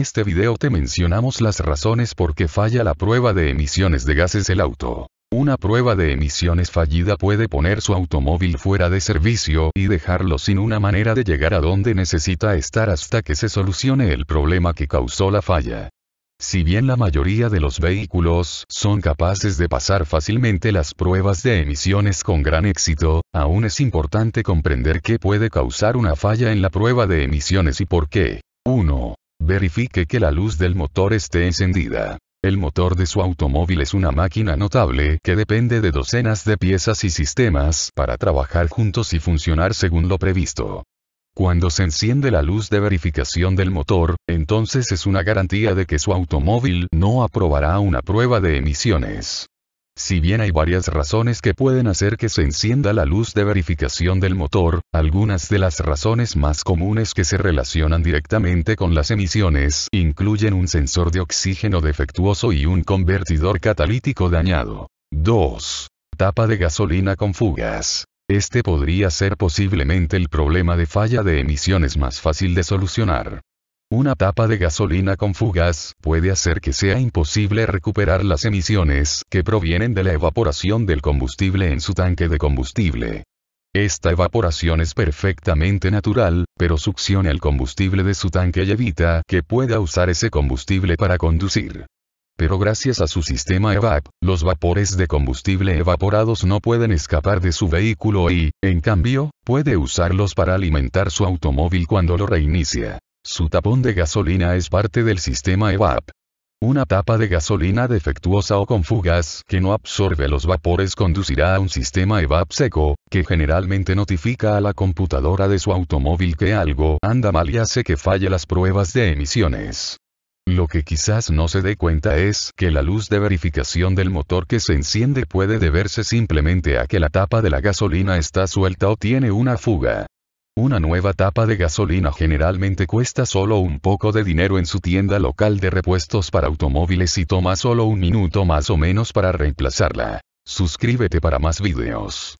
este video te mencionamos las razones por qué falla la prueba de emisiones de gases el auto. Una prueba de emisiones fallida puede poner su automóvil fuera de servicio y dejarlo sin una manera de llegar a donde necesita estar hasta que se solucione el problema que causó la falla. Si bien la mayoría de los vehículos son capaces de pasar fácilmente las pruebas de emisiones con gran éxito, aún es importante comprender qué puede causar una falla en la prueba de emisiones y por qué. 1. Verifique que la luz del motor esté encendida. El motor de su automóvil es una máquina notable que depende de docenas de piezas y sistemas para trabajar juntos y funcionar según lo previsto. Cuando se enciende la luz de verificación del motor, entonces es una garantía de que su automóvil no aprobará una prueba de emisiones. Si bien hay varias razones que pueden hacer que se encienda la luz de verificación del motor, algunas de las razones más comunes que se relacionan directamente con las emisiones incluyen un sensor de oxígeno defectuoso y un convertidor catalítico dañado. 2. Tapa de gasolina con fugas. Este podría ser posiblemente el problema de falla de emisiones más fácil de solucionar. Una tapa de gasolina con fugas puede hacer que sea imposible recuperar las emisiones que provienen de la evaporación del combustible en su tanque de combustible. Esta evaporación es perfectamente natural, pero succiona el combustible de su tanque y evita que pueda usar ese combustible para conducir. Pero gracias a su sistema EVAP, los vapores de combustible evaporados no pueden escapar de su vehículo y, en cambio, puede usarlos para alimentar su automóvil cuando lo reinicia. Su tapón de gasolina es parte del sistema EVAP. Una tapa de gasolina defectuosa o con fugas que no absorbe los vapores conducirá a un sistema EVAP seco, que generalmente notifica a la computadora de su automóvil que algo anda mal y hace que falle las pruebas de emisiones. Lo que quizás no se dé cuenta es que la luz de verificación del motor que se enciende puede deberse simplemente a que la tapa de la gasolina está suelta o tiene una fuga. Una nueva tapa de gasolina generalmente cuesta solo un poco de dinero en su tienda local de repuestos para automóviles y toma solo un minuto más o menos para reemplazarla. Suscríbete para más videos.